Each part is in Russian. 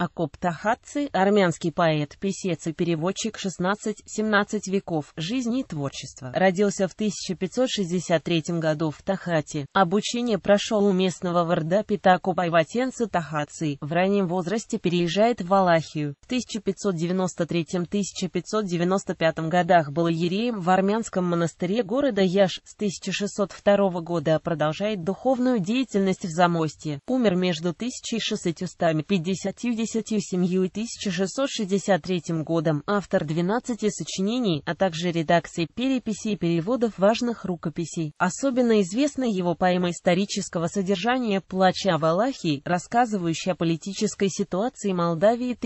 Акоп Тахадзе, армянский поэт, писец и переводчик 16-17 веков жизни и творчества. Родился в 1563 году в Тахате. Обучение прошел у местного варда Питаку Пайватенца Тахадзе. В раннем возрасте переезжает в Валахию. В 1593-1595 годах был ереем в армянском монастыре города Яш. С 1602 года продолжает духовную деятельность в Замосте. Умер между 1650 и 1667-1663 годом, автор 12 сочинений, а также редакции переписей и переводов важных рукописей. Особенно известна его поэма исторического содержания "Плача в Валахии», рассказывающая о политической ситуации Молдавии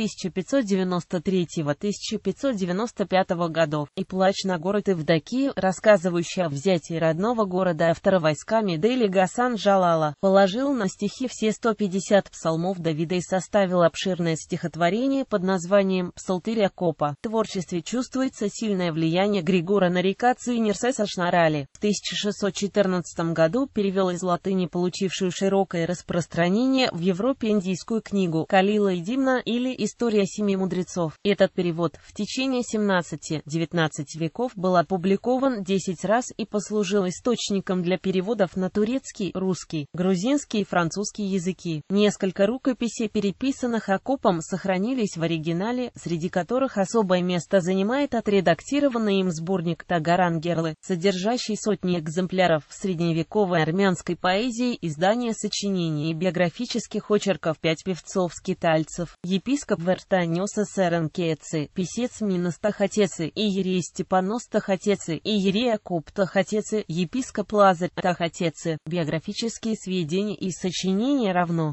1593-1595 годов, и «Плач на город Ивдаки", рассказывающая о взятии родного города автора войсками Дели Гасан Жалала, положил на стихи все 150 псалмов Давида и составил обширный обширное стихотворение под названием «Псалтырь Копа". В творчестве чувствуется сильное влияние Григора Нарикации Нерсеса Шнарали. В 1614 году перевел из латыни получившую широкое распространение в Европе индийскую книгу «Калила и Димна» или «История семи мудрецов». Этот перевод в течение 17-19 веков был опубликован 10 раз и послужил источником для переводов на турецкий, русский, грузинский и французский языки. Несколько рукописей переписанных о Прокопом сохранились в оригинале, среди которых особое место занимает отредактированный им сборник Тагарангерлы, содержащий сотни экземпляров средневековой армянской поэзии, издание сочинений и биографических очерков «Пять певцов-скитальцев», епископ Вертаниоса Серенкецы, писец Миностахатецы, иерей Степанос и ерея Акоп Тахатецы, епископ Лазарь Тахатецы, биографические сведения и сочинения равно.